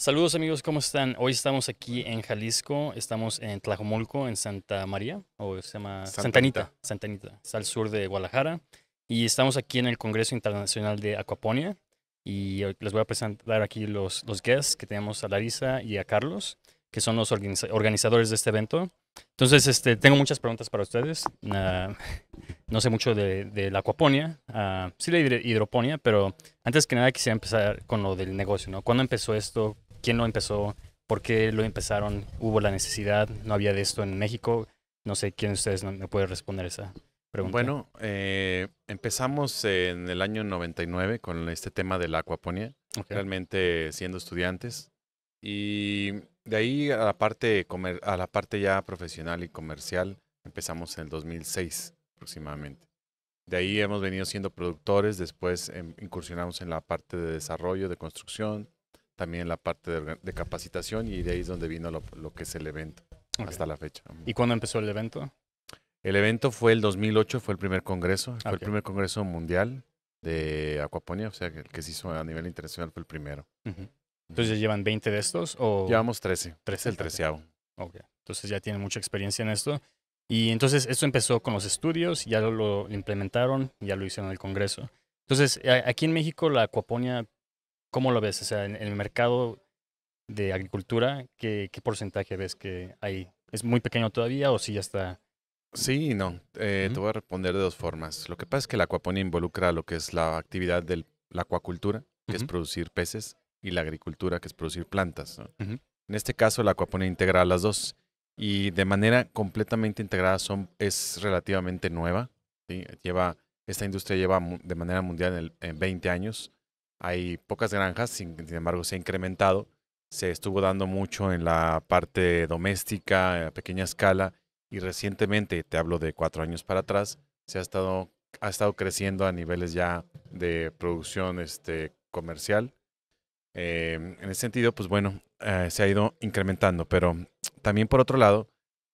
Saludos amigos, ¿cómo están? Hoy estamos aquí en Jalisco, estamos en Tlajomulco, en Santa María, o se llama Santanita, Santanita, está al sur de Guadalajara, y estamos aquí en el Congreso Internacional de Acuaponia, y les voy a presentar aquí los, los guests que tenemos a Larisa y a Carlos, que son los organizadores de este evento. Entonces, este, tengo muchas preguntas para ustedes. Ah, no sé mucho de, de la acuaponia, ah, sí la hidroponía, pero antes que nada quisiera empezar con lo del negocio, ¿no? ¿Cuándo empezó esto? quién lo empezó, por qué lo empezaron, hubo la necesidad, no había de esto en México. No sé quién de ustedes me puede responder esa pregunta. Bueno, eh, empezamos en el año 99 con este tema de la acuaponía, realmente siendo estudiantes. Y de ahí a la, parte comer a la parte ya profesional y comercial empezamos en el 2006 aproximadamente. De ahí hemos venido siendo productores, después em, incursionamos en la parte de desarrollo, de construcción, también la parte de, capacitación y de ahí es donde vino lo, que es el evento hasta la fecha. ¿Y cuándo empezó el evento? El evento fue el 2008, fue el primer congreso, fue el primer congreso mundial de acuaponía, o sea, el que se hizo a nivel internacional fue el primero. Entonces ya ¿llevan 20 de estos o...? Llevamos 13, el 13. Ok, entonces ya tienen mucha experiencia en esto. Y entonces esto empezó con los estudios, ya lo, lo implementaron, ya lo hicieron en el Congreso. Entonces, aquí en México la acuaponía ¿Cómo lo ves? O sea, en, el mercado de agricultura, ¿qué, porcentaje ves que hay? ¿Es muy pequeño todavía o si ya está? Sí y no. Eh, te voy a responder de dos formas. Lo que pasa es que la acuaponía involucra lo que es la actividad de la acuacultura, que es producir peces, y la agricultura, que es producir plantas. En este caso, la acuaponía integra las dos. Y de manera completamente integrada son, es relativamente nueva. Lleva, esta industria lleva de manera mundial en, en 20 años. Hay pocas granjas, sin, embargo se ha incrementado. Se estuvo dando mucho en la parte doméstica, a pequeña escala, y recientemente, te hablo de cuatro años para atrás, se ha estado, ha estado creciendo a niveles ya de producción este, comercial. Em, en ese sentido, pues bueno, eh, se ha ido incrementando, pero también por otro lado,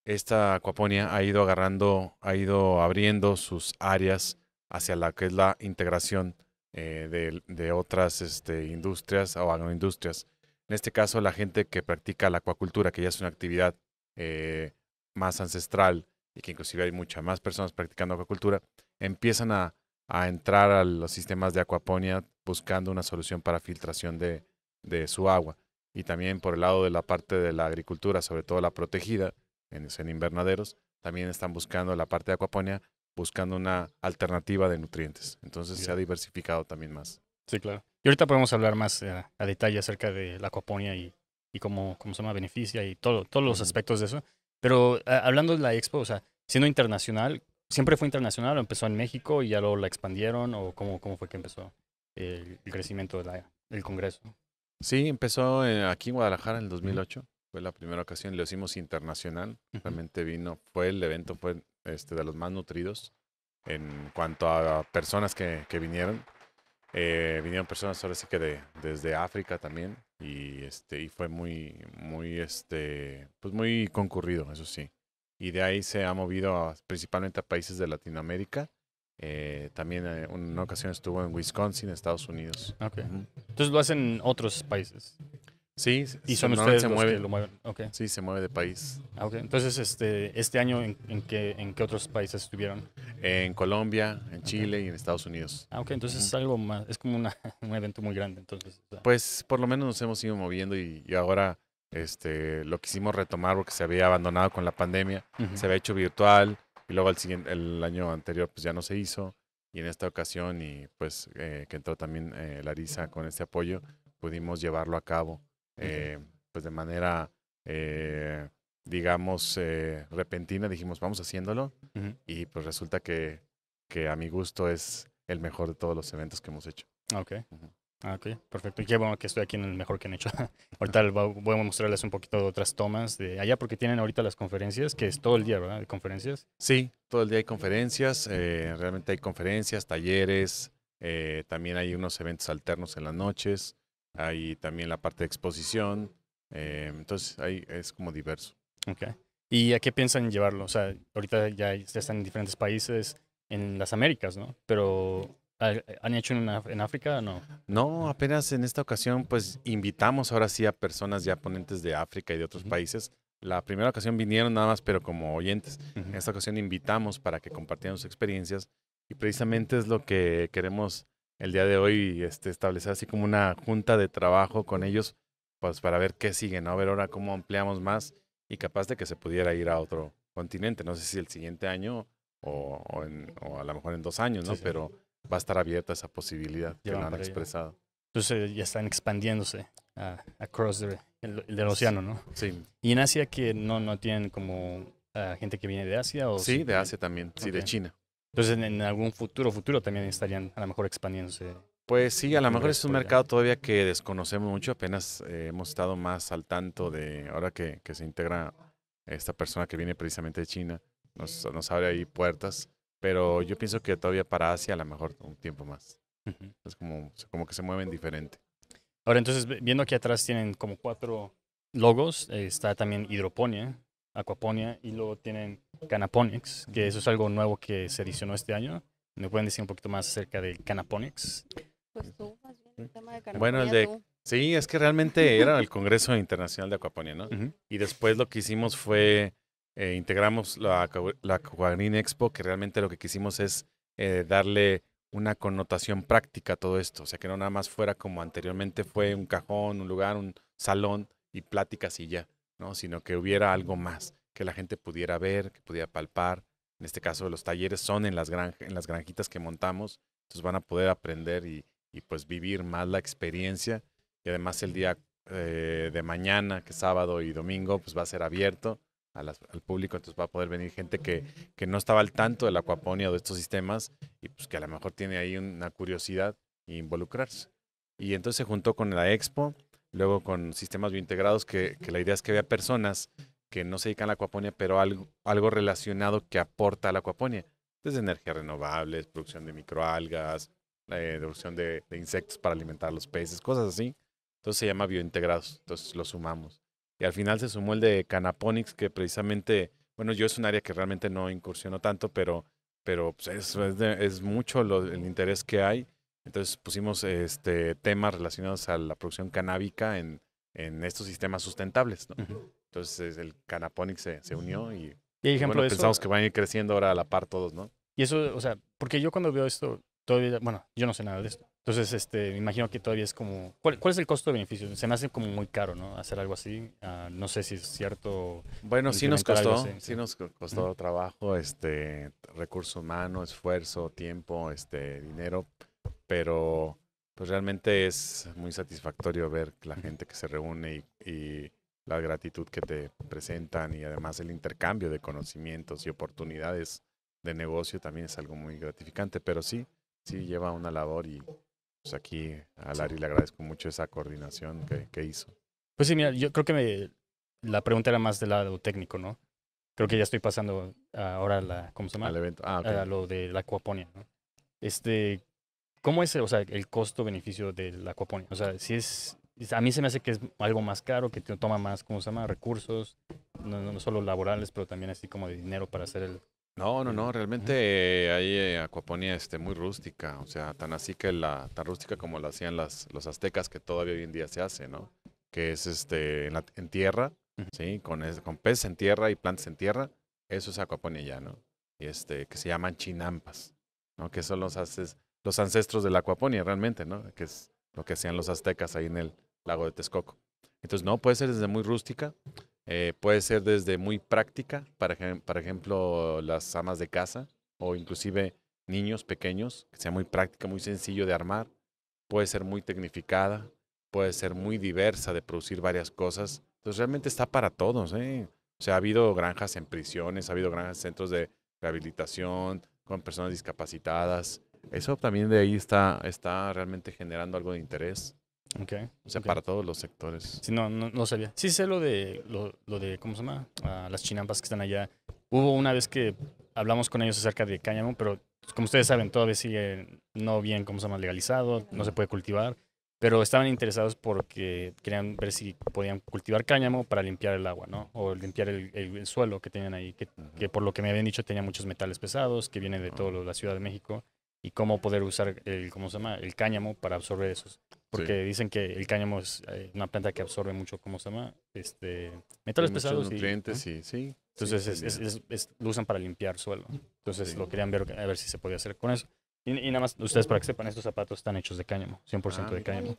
esta acuaponía ha ido agarrando, ha ido abriendo sus áreas hacia la que es la integración eh, de, otras este, industrias o agroindustrias. En este caso, la gente que practica la acuacultura, que ya es una actividad eh, más ancestral y que inclusive hay muchas más personas practicando acuacultura, empiezan a, entrar a los sistemas de acuaponía buscando una solución para filtración de, su agua. Y también por el lado de la parte de la agricultura, sobre todo la protegida, en, en invernaderos, también están buscando la parte de acuaponía buscando una alternativa de nutrientes. Entonces se ha diversificado también más. Sí, claro. Y ahorita podemos hablar más eh, a detalle acerca de la acuaponía y, cómo, se llama, beneficia y todo, todos los aspectos de eso. Pero hablando de la expo, o sea, siendo internacional, ¿siempre fue internacional o empezó en México y ya luego la expandieron o cómo, cómo fue que empezó el, crecimiento del Congreso? Sí, empezó eh, aquí en Guadalajara en el 2008. Fue la primera ocasión, lo hicimos internacional. Realmente vino, fue el evento, fue este, de los más nutridos en cuanto a personas que, vinieron. Eh, vinieron personas ahora sí que desde África también y este y fue muy muy este pues muy concurrido eso sí y de ahí se ha movido principalmente a países de Latinoamérica eh, también en eh, una ocasión estuvo en Wisconsin Estados Unidos entonces lo hacen otros países Sí, y son ustedes se los que lo mueven. Sí, se mueve de país. Ah, entonces, este, este año, ¿en, qué, ¿en qué otros países estuvieron? En Colombia, en Chile y en Estados Unidos. Ah, ok, entonces es algo más, es como un evento muy grande. entonces. Pues por lo menos nos hemos ido moviendo y, ahora este, lo quisimos retomar porque se había abandonado con la pandemia, se había hecho virtual y luego el, año anterior pues ya no se hizo y en esta ocasión y pues eh, que entró también eh, Larisa con este apoyo, pudimos llevarlo a cabo eh, pues de manera, eh, digamos, eh, repentina, dijimos, vamos haciéndolo. Y pues resulta que, que a mi gusto es el mejor de todos los eventos que hemos hecho. Ok. Ah, perfecto. Y qué bueno que estoy aquí en el mejor que han hecho. ahorita voy a mostrarles un poquito de otras tomas de allá, porque tienen ahorita las conferencias, que es todo el día, ¿verdad? De conferencias. Sí, todo el día hay conferencias. realmente hay conferencias, talleres. también hay unos eventos alternos en las noches hay también la parte de exposición, eh, entonces ahí es como diverso. Okay. ¿Y a qué piensan llevarlo? O sea, ahorita ya están en diferentes países, en las Américas, ¿no? Pero ¿han hecho en, en África o no? No, apenas en esta ocasión pues invitamos ahora sí a personas ya ponentes de África y de otros países. La primera ocasión vinieron nada más, pero como oyentes. En esta ocasión invitamos para que compartieran sus experiencias y precisamente es lo que queremos el día de hoy este, establecer así como una junta de trabajo con ellos, pues para ver qué sigue, ¿no? A ver ahora cómo ampliamos más y capaz de que se pudiera ir a otro continente. No sé si el siguiente año o, a lo mejor en dos años, ¿no? Pero va a estar abierta esa posibilidad que no han expresado. Entonces ya están expandiéndose a, across el, del océano, ¿no? Sí. Y en Asia que no, no tienen como ah, gente que viene de Asia o sí, de Asia también, sí, de China. Entonces, en, algún futuro, futuro también estarían a lo mejor expandiéndose. Pues sí, a lo mejor es un mercado todavía que desconocemos mucho, apenas eh, hemos estado más al tanto de ahora que, que, se integra esta persona que viene precisamente de China, nos, abre ahí puertas, pero yo pienso que todavía para Asia a lo mejor un tiempo más. Es como, como que se mueven diferente. Ahora entonces, viendo aquí atrás tienen como cuatro logos, eh, está también Hidroponia, Aquaponia y luego tienen Canaponics, que eso es algo nuevo que se adicionó este año. ¿Me pueden decir un poquito más acerca del Canaponics? Pues tú, más bien el tema de Canaponics. Bueno, el de... Sí, es que realmente era el Congreso Internacional de Acuaponía, ¿no? Y después lo que hicimos fue, eh, integramos la, la Expo, que realmente lo que quisimos es eh, darle una connotación práctica a todo esto. O sea, que no nada más fuera como anteriormente fue un cajón, un lugar, un salón y pláticas y ya, ¿no? Sino que hubiera algo más que la gente pudiera ver, que pudiera palpar. En este caso, los talleres son en las, en las granjitas que montamos, entonces van a poder aprender y, pues vivir más la experiencia. Y además el día eh, de mañana, que es sábado y domingo, pues va a ser abierto al público, entonces va a poder venir gente que, no estaba al tanto de la acuaponía o de estos sistemas y pues que a lo mejor tiene ahí una curiosidad e involucrarse. Y entonces se juntó con la expo, luego con sistemas biointegrados, que, que la idea es que vea personas que no se dedican a la acuaponía, pero algo, algo relacionado que aporta a la acuaponía. Desde energías renovables, producción de microalgas, producción eh, de, insectos para alimentar los peces, cosas así. Entonces se llama biointegrados, entonces lo sumamos. Y al final se sumó el de Canaponics, que precisamente, bueno, yo es un área que realmente no incursiono tanto, pero, pero pues, es, es, mucho el interés que hay. Entonces pusimos este, temas relacionados a la producción canábica en, en estos sistemas sustentables. ¿no? Entonces el Canaponic se, se unió y, pensamos que van a ir creciendo ahora a la par todos, ¿no? Y eso, o sea, porque yo cuando veo esto, todavía, bueno, yo no sé nada de esto. Entonces, este, me imagino que todavía es como, ¿cuál, cuál es el costo de beneficio? Se me hace como muy caro, ¿no? Hacer algo así. Ah, no sé si es cierto. Bueno, sí nos costó, sí. nos costó trabajo, este, recurso humano, esfuerzo, tiempo, este, dinero, pero pues realmente es muy satisfactorio ver la gente que se reúne y la gratitud que te presentan y además el intercambio de conocimientos y oportunidades de negocio también es algo muy gratificante, pero sí, sí lleva una labor y pues aquí a Larry le agradezco mucho esa coordinación que, hizo. Pues sí, mira, yo creo que la pregunta era más del lado técnico, ¿no? Creo que ya estoy pasando ahora la, ¿cómo se llama? Al evento, ah, a lo de la acuaponia, ¿no? Este, ¿cómo es, o sea, el costo-beneficio de la acuaponia? O sea, si es a mí se me hace que es algo más caro, que toma más, ¿cómo se llama? Recursos, no, solo laborales, pero también así como de dinero para hacer el... No, no, no, realmente hay acuaponia eh, acuaponía este, muy rústica, o sea, tan así que la, tan rústica como la hacían las, los aztecas, que todavía hoy en día se hace, ¿no? Que es este, en, tierra, ¿sí? Con, con peces en tierra y plantas en tierra, eso es acuaponía ya, ¿no? Y este, que se llaman chinampas, ¿no? Que son los, los ancestros de la acuaponía realmente, ¿no? Que lo que hacían los aztecas ahí en el lago de Texcoco. Entonces, no, puede ser desde muy rústica, eh, puede ser desde muy práctica, para, por ejemplo, las amas de casa o inclusive niños pequeños, que sea muy práctica, muy sencillo de armar, puede ser muy tecnificada, puede ser muy diversa de producir varias cosas. Entonces, realmente está para todos. ¿eh? O sea, ha habido granjas en prisiones, ha habido granjas en centros de rehabilitación, con personas discapacitadas, eso también de ahí está, está realmente generando algo de interés. Ok. o sea, para todos los sectores. Sí, no, no, sabía. Sí sé lo de, lo, de ¿cómo se llama? Ah, las chinampas que están allá. Hubo una vez que hablamos con ellos acerca de cáñamo, pero pues, como ustedes saben, todavía sigue no bien, ¿cómo se llama? Legalizado, no se puede cultivar. Pero estaban interesados porque querían ver si podían cultivar cáñamo para limpiar el agua, ¿no? O limpiar el, el, suelo que tenían ahí, que, por lo que me habían dicho tenía muchos metales pesados, que vienen de toda la Ciudad de México y cómo poder usar el, ¿cómo se llama? el cáñamo para absorber esos. Porque dicen que el cáñamo es eh, una planta que absorbe mucho, ¿cómo se llama? Este, metales pesados. Nutrientes, y, sí, Entonces lo usan para limpiar suelo. Entonces lo querían ver a ver si se podía hacer con eso. Y, nada más, ustedes para que sepan, estos zapatos están hechos de cáñamo, 100% ah, de cáñamo.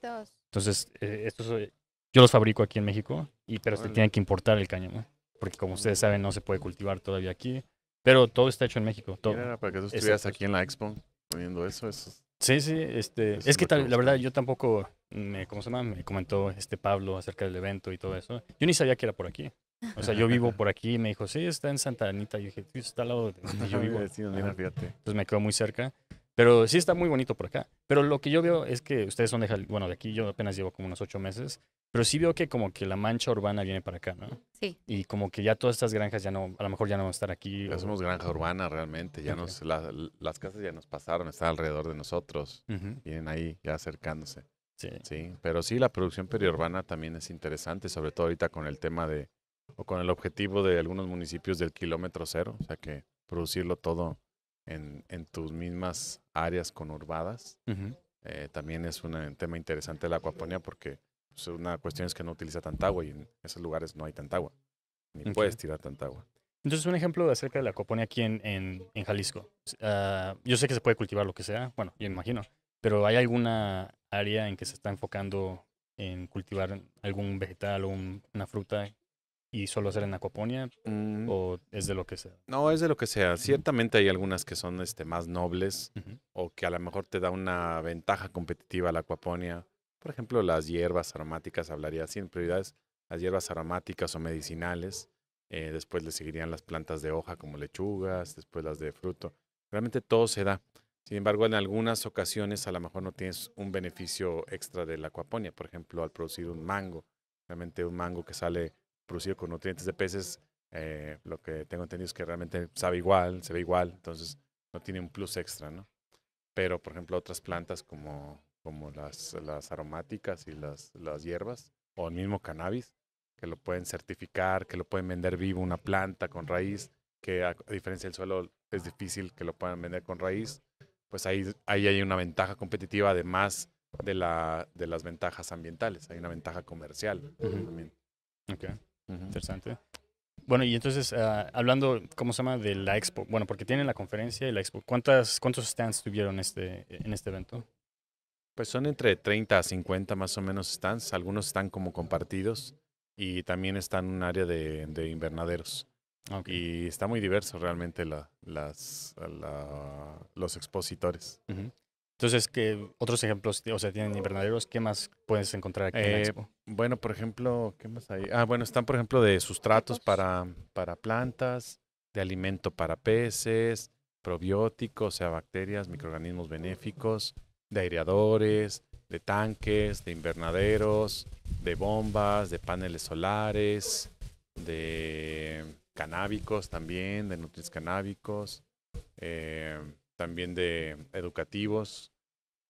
Entonces, eh, estos eh, yo los fabrico aquí en México, y pero se tienen que importar el cáñamo, porque como ustedes mm. saben, no se puede cultivar todavía aquí. Pero todo está hecho en México. Todo. para que tú estuvieras aquí en la expo poniendo eso. eso Sí, sí, este, es, que la verdad yo tampoco, me, ¿cómo se llama? Me comentó este Pablo acerca del evento y todo eso. Yo ni sabía que era por aquí. O sea, yo vivo por aquí y me dijo, sí, está en Santa Anita. Yo dije, está al lado de donde yo vivo. Entonces me quedo muy cerca. Pero sí está muy bonito por acá. Pero lo que yo veo es que ustedes son de Bueno, de aquí yo apenas llevo como unos ocho meses. Pero sí veo que como que la mancha urbana viene para acá, ¿no? Sí. Y como que ya todas estas granjas ya no, a lo mejor ya no van a estar aquí. Ya Somos granja urbana realmente. Ya nos, las casas ya nos pasaron, están alrededor de nosotros. Vienen ahí ya acercándose. Sí. Sí, pero sí, la producción periurbana también es interesante, sobre todo ahorita con el tema de, o con el objetivo de algunos municipios del kilómetro cero, o sea que producirlo todo en, tus mismas áreas conurbadas. Eh, también es un tema interesante la acuaponía porque pues, una cuestión es que no utiliza tanta agua y en esos lugares no hay tanta agua, ni puedes tirar tanta agua. Entonces, un ejemplo acerca de la acuaponía aquí en, Jalisco. Ah, yo sé que se puede cultivar lo que sea, bueno, yo imagino, pero ¿hay alguna área en que se está enfocando en cultivar algún vegetal o una fruta y solo hacer en mm. ¿O es de lo que sea? No, es de lo que sea. Ciertamente hay algunas que son este, más nobles o que a lo mejor te da una ventaja competitiva a la acuaponia. Por ejemplo, las hierbas aromáticas, hablaría en prioridades, las hierbas aromáticas o medicinales. Eh, después le seguirían las plantas de hoja como lechugas, después las de fruto. Realmente todo se da. Sin embargo, en algunas ocasiones a lo mejor no tienes un beneficio extra de la acuaponia. Por ejemplo, al producir un mango, realmente un mango que sale producido con nutrientes de peces, eh, lo que tengo entendido es que realmente sabe igual, se ve igual, entonces no tiene un plus extra, ¿no? Pero, por ejemplo, otras plantas como, como las, las aromáticas y las, las hierbas, o el mismo cannabis, que lo pueden certificar, que lo pueden vender vivo una planta con raíz, que a, diferencia del suelo es difícil que lo puedan vender con raíz, pues ahí, ahí hay una ventaja competitiva además de, la, de las ventajas ambientales, hay una ventaja comercial también. Okay. Interesante. Bueno, y entonces, ah, hablando, ¿cómo se llama? De la expo. Bueno, porque tienen la conferencia y la expo. ¿Cuántas, ¿Cuántos stands tuvieron este, en este evento? Pues son entre 30 a 50 más o menos stands. Algunos están como compartidos y también están en un área de, invernaderos. Ah, y está muy diverso realmente las, los expositores. Entonces, ¿qué otros ejemplos, o sea, tienen invernaderos? ¿Qué más puedes encontrar aquí en expo? Eh, bueno, por ejemplo, ¿qué más hay? Ah, bueno, están, por ejemplo, de sustratos para, para plantas, de alimento para peces, probióticos, o sea, bacterias, microorganismos benéficos, de aireadores, de tanques, de invernaderos, de bombas, de paneles solares, de canábicos también, de nutrientes canábicos. Eh, también de educativos,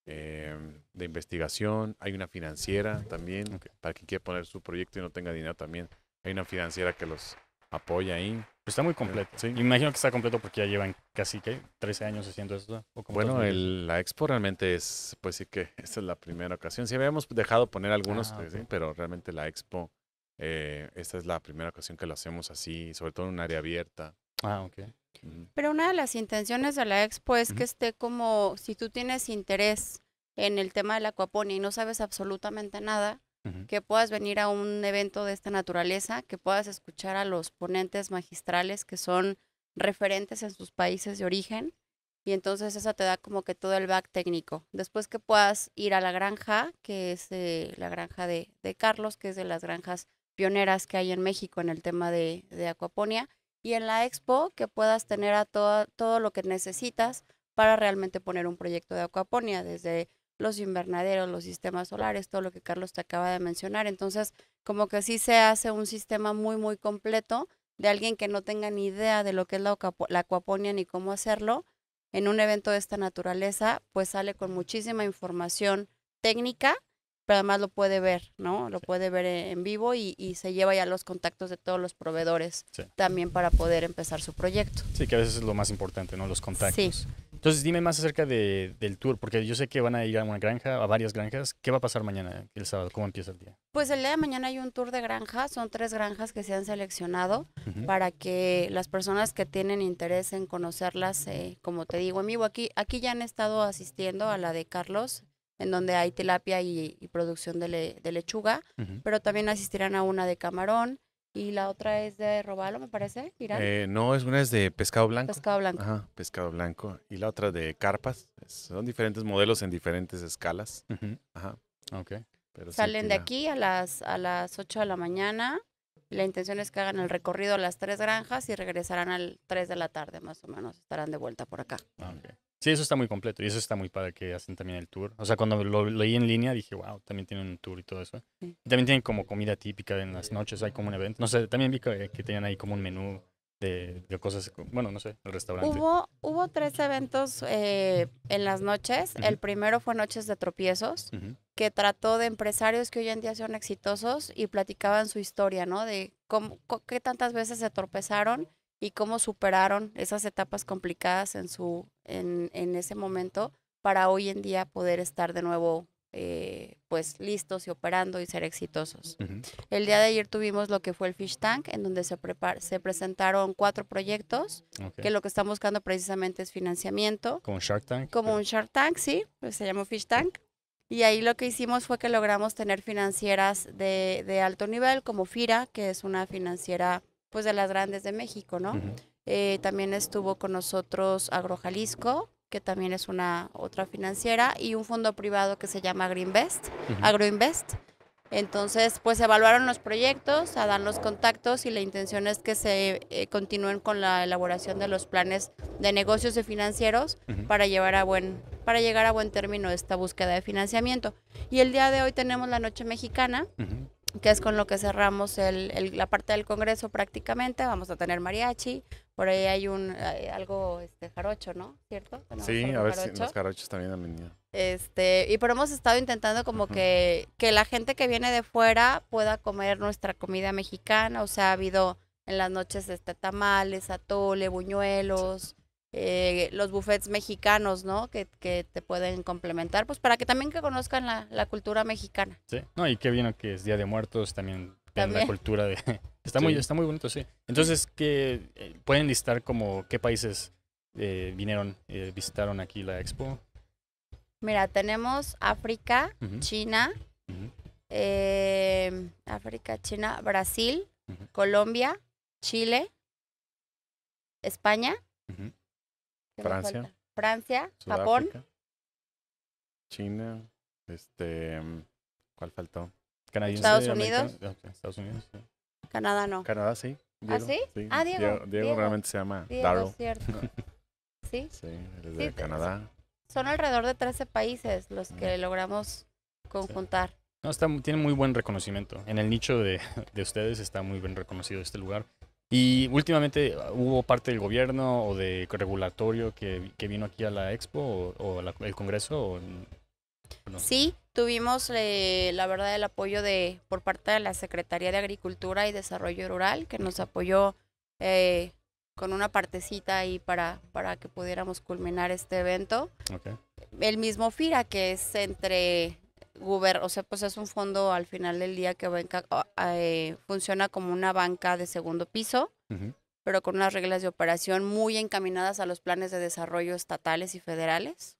eh, de investigación, hay una financiera también, para quien quiera poner su proyecto y no tenga dinero también, hay una financiera que los apoya ahí. Pues está muy completo. Sí. imagino que está completo porque ya llevan casi ¿qué? 13 años haciendo esto. bueno, la expo realmente es, pues sí que esta es la primera ocasión. Si habíamos dejado poner algunos, ah, eh, pero realmente la expo, eh, esta es la primera ocasión que lo hacemos así, sobre todo en un área abierta. Ah, ok. Pero una de las intenciones de la expo es que esté como, si tú tienes interés en el tema de la acuaponía y no sabes absolutamente nada, que puedas venir a un evento de esta naturaleza, que puedas escuchar a los ponentes magistrales que son referentes en sus países de origen y entonces esa te da como que todo el back técnico. Después que puedas ir a la granja, que es la granja de, Carlos, que es de las granjas pioneras que hay en México en el tema de, de acuaponía, y en la expo que puedas tener a todo, todo lo que necesitas para realmente poner un proyecto de acuaponía, desde los invernaderos, los sistemas solares, todo lo que Carlos te acaba de mencionar. Entonces, como que así se hace un sistema muy, muy completo de alguien que no tenga ni idea de lo que es la, la acuaponía ni cómo hacerlo. En un evento de esta naturaleza, pues sale con muchísima información técnica pero además lo puede ver, ¿no? Lo puede ver e, en vivo y, se lleva ya los contactos de todos los proveedores también para poder empezar su proyecto. Sí, que a veces es lo más importante, ¿no? Los contactos. Sí. Entonces, dime más acerca del tour, porque yo sé que van a ir a una granja, a varias granjas. ¿Qué va a pasar mañana, el sábado? ¿Cómo empieza el día? Pues el día de mañana hay un tour de granjas. Son tres granjas que se han seleccionado para que las personas que tienen interés en conocerlas, eh, como te digo, amigo, aquí, aquí ya han estado asistiendo a la de Carlos en donde hay tilapia y, producción de, lechuga, pero también asistirán a una de camarón y la otra es de robalo, me parece, Irán. Eh, no, es una es de pescado blanco. Pescado blanco. Ajá, pescado blanco. Y la otra de carpas. Son diferentes modelos en diferentes escalas. Ajá. Ok. Salen de aquí a las, a las 8 de la mañana. La intención es que hagan el recorrido a las tres granjas y regresarán al 3 de la tarde, más o menos. Estarán de vuelta por acá. Sí, eso está muy completo y eso está muy padre que hacen también el tour. O sea, cuando lo leí en línea dije, wow, también tienen un tour y todo eso. también tienen como comida típica en las noches, hay como un evento. No sé, también vi que, tenían ahí como un menú de, cosas, bueno, no sé, el restaurante. Hubo, hubo tres eventos eh, en las noches. El primero fue Noches de Tropiezos, que trató de empresarios que hoy en día son exitosos y platicaban su historia, ¿no? De cómo, qué tantas veces se tropezaron y cómo superaron esas etapas complicadas en, su, en, ese momento para hoy en día poder estar de nuevo eh, pues listos y operando y ser exitosos. El día de ayer tuvimos lo que fue el Fish Tank, en donde se, se presentaron cuatro proyectos, que lo que están buscando precisamente es financiamiento. ¿Como un Shark Tank? Como un Shark Tank, sí, pues, se llamó Fish Tank. Y ahí lo que hicimos fue que logramos tener financieras de, de alto nivel, como FIRA, que es una financiera pues, de las grandes de México, ¿no? Eh, también estuvo con nosotros Agrojalisco, que también es una otra financiera, y un fondo privado que se llama Greenvest, Agroinvest. Entonces, pues evaluaron los proyectos, a dan los contactos y la intención es que se eh, continúen con la elaboración de los planes de negocios y financieros para llevar a buen para llegar a buen término esta búsqueda de financiamiento. Y el día de hoy tenemos la Noche Mexicana, que es con lo que cerramos el, la parte del Congreso prácticamente. Vamos a tener mariachi, por ahí hay un algo este, jarocho, ¿no? ¿Cierto? sí, a ver si los jarochos también han venido. Este, y pero hemos estado intentando como que, que la gente que viene de fuera pueda comer nuestra comida mexicana, o sea, ha habido en las noches este, tamales, atole, buñuelos, eh, los buffets mexicanos, ¿no? Que, te pueden complementar, pues para que también que conozcan la, cultura mexicana. Sí, no, y qué bien que es Día de Muertos, también, la cultura de... está, muy, está muy bonito, sí. Entonces, ¿qué, eh, ¿pueden listar como qué países eh, vinieron, visitaron aquí la expo? Mira, tenemos África, China, África, China, Brasil, Colombia, Chile, España, Francia. Francia, Sudáfrica, Japón. China, este, ¿cuál faltó? Ah, Estados Unidos. Canadá no. Canadá sí. ¿Ah, sí? Ah, Diego. Diego, realmente se llama Darrow. cierto. ¿Sí? Sí, es de Canadá. Son alrededor de 13 países los que logramos conjuntar. No, está, tiene muy buen reconocimiento. En el nicho de ustedes está muy bien reconocido este lugar. Y últimamente ah, hubo parte del gobierno o de regulatorio que, vino aquí a la expo o, al el Congreso. Sí, tuvimos eh, la verdad el apoyo de por parte de la Secretaría de Agricultura y Desarrollo Rural que nos apoyó eh, con una partecita ahí para, para que pudiéramos culminar este evento. El mismo FIRA que es entre o sea, pues es un fondo al final del día que eh, funciona como una banca de segundo piso, pero con unas reglas de operación muy encaminadas a los planes de desarrollo estatales y federales.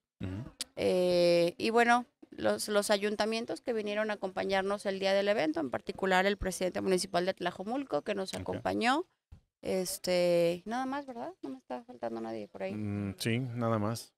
Eh, y bueno, los, los, ayuntamientos que vinieron a acompañarnos el día del evento, en particular el presidente municipal de Tlajomulco, que nos acompañó, este, nada más, ¿verdad? No me está faltando nadie por ahí. Mm, sí, nada más,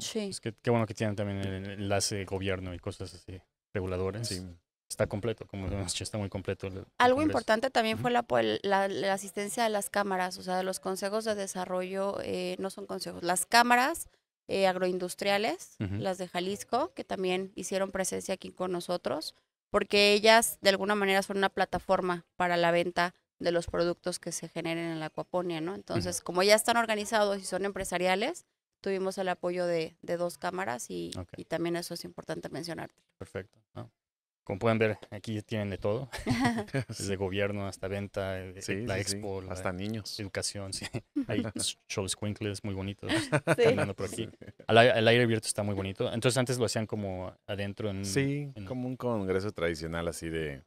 Sí. Es que qué bueno que tienen también el enlace gobierno y cosas así, reguladores. Sí. Está completo, como hemos está muy completo. Algo importante también fue la, la, asistencia de las cámaras, o sea, de los consejos de desarrollo, eh, no son consejos, las cámaras eh, agroindustriales, las de Jalisco, que también hicieron presencia aquí con nosotros, porque ellas de alguna manera son una plataforma para la venta de los productos que se generen en la acuaponia, ¿no? Entonces, como ya están organizados y son empresariales, tuvimos el apoyo de, de dos cámaras y, y, también eso es importante mencionarte. Perfecto. Como pueden ver, aquí tienen de todo, desde gobierno hasta venta, eh, la expo, hasta niños. Educación, sí. Hay shows squinkles muy bonitos por aquí. el aire abierto está muy bonito. Entonces antes lo hacían como adentro. En, sí, como un congreso tradicional así de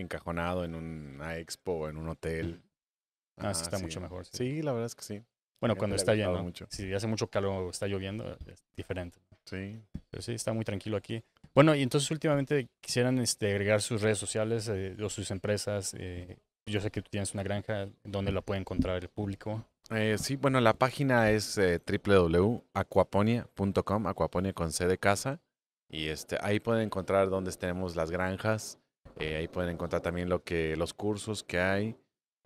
encajonado en una expo o en un hotel. Ah, sí está mucho mejor. Sí. la verdad es que sí. Bueno, cuando está lleno. Mucho. Si hace mucho calor está lloviendo, es diferente. Sí. Pero sí, está muy tranquilo aquí. Bueno, y entonces últimamente quisieran este, agregar sus redes sociales eh, o sus empresas. Eh, yo sé que tú tienes una granja ¿Dónde la puede encontrar el público. Eh, sí, bueno, la página es www.acuaponia.com aquaponia con C de casa. Y este, ahí pueden encontrar dónde tenemos las granjas. Eh, ahí pueden encontrar también lo que, los cursos que hay.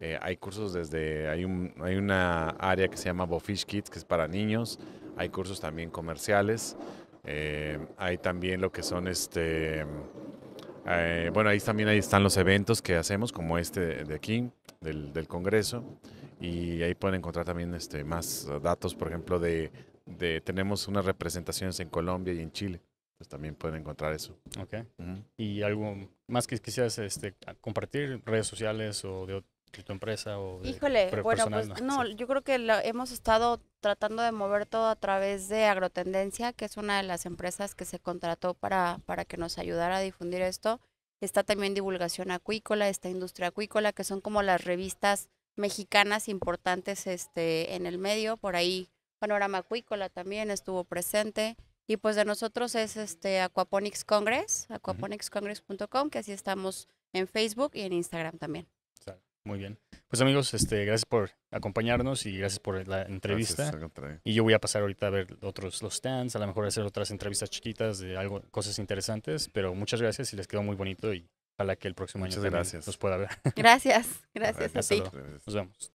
Eh, hay cursos desde, hay, un, hay una área que se llama Bofish Kids, que es para niños. Hay cursos también comerciales. Eh, hay también lo que son este... bueno, ahí también ahí están los eventos que hacemos, como este de aquí, del, del Congreso. Y ahí pueden encontrar también este, más datos, por ejemplo, de tenemos unas representaciones en Colombia y en Chile. Pues, también pueden encontrar eso. Ok. ¿Y algo más que quisieras este, compartir? ¿Redes sociales o de, tu empresa? O Híjole, bueno, pues no, yo creo que hemos estado tratando de mover todo a través de Agrotendencia, que es una de las empresas que se contrató para, para que nos ayudara a difundir esto. Está también divulgación acuícola, esta industria acuícola, que son como las revistas mexicanas importantes este, en el medio. Por ahí Panorama Acuícola también estuvo presente. Y pues de nosotros es este Aquaponics Congress, aquaponicscongress.com, que así estamos en Facebook y en Instagram también. Muy bien. Pues amigos, este, gracias por acompañarnos y gracias por la entrevista. y yo voy a pasar ahorita a ver otros los stands, a lo mejor hacer otras entrevistas chiquitas de algo, cosas interesantes, pero muchas gracias y les quedó muy bonito y ojalá que el próximo año gracias. nos pueda ver. Gracias, gracias a, ti. Nos vemos.